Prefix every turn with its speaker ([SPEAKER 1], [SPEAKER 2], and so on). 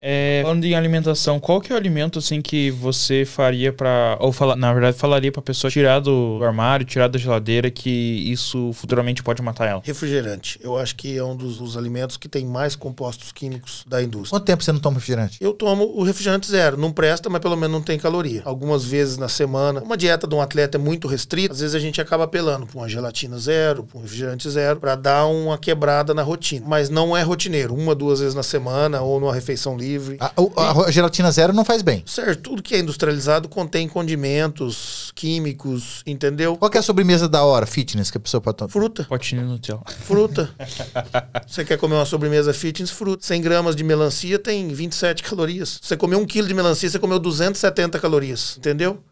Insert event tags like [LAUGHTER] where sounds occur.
[SPEAKER 1] É, falando em alimentação, qual que é o alimento assim que você faria para ou fala, na verdade falaria para pessoa tirar do armário, tirar da geladeira que isso futuramente pode matar ela?
[SPEAKER 2] Refrigerante. Eu acho que é um dos, dos, alimentos que tem mais compostos químicos da indústria. Quanto tempo você não toma refrigerante? Eu tomo o refrigerante zero, não presta, mas pelo menos não tem caloria. Algumas vezes na semana, uma dieta de um atleta é muito restrita, às vezes a gente acaba apelando para uma gelatina zero, para um refrigerante zero, para dar uma quebrada na rotina, mas não é rotineiro, uma duas vezes na semana ou numa refeição livre
[SPEAKER 3] livre. A, a, a, gelatina zero não faz bem.
[SPEAKER 2] Certo, tudo que é industrializado contém condimentos,
[SPEAKER 4] químicos, entendeu? Qual é a sobremesa da hora, fitness, que a pessoa pode tomar? Fruta. Potinho Nutella.
[SPEAKER 2] Fruta. [LAUGHS] Você quer comer uma sobremesa fitness, fruta. 100 gramas de melancia tem 27 calorias. Você comeu um quilo de melancia, você comeu 270 calorias, entendeu?